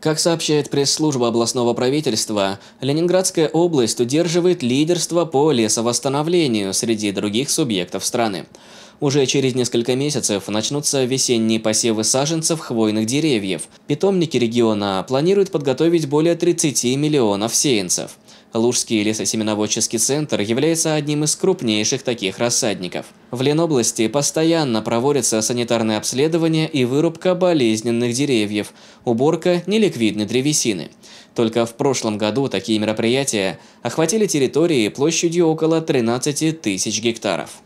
Как сообщает пресс-служба областного правительства, Ленинградская область удерживает лидерство по лесовосстановлению среди других субъектов страны. Уже через несколько месяцев начнутся весенние посевы саженцев хвойных деревьев. Питомники региона планируют подготовить более 30 миллионов сеянцев. Лужский лесосеменоводческий центр является одним из крупнейших таких рассадников. В Ленобласти постоянно проводятся санитарное обследование и вырубка болезненных деревьев, уборка неликвидной древесины. Только в прошлом году такие мероприятия охватили территории площадью около 13 тысяч гектаров.